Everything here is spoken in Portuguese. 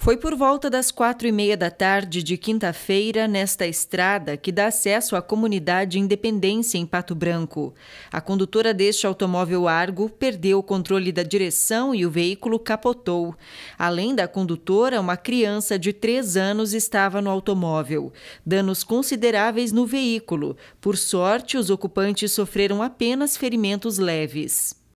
Foi por volta das quatro e meia da tarde de quinta-feira, nesta estrada que dá acesso à comunidade Independência em Pato Branco. A condutora deste automóvel Argo perdeu o controle da direção e o veículo capotou. Além da condutora, uma criança de três anos estava no automóvel. Danos consideráveis no veículo. Por sorte, os ocupantes sofreram apenas ferimentos leves.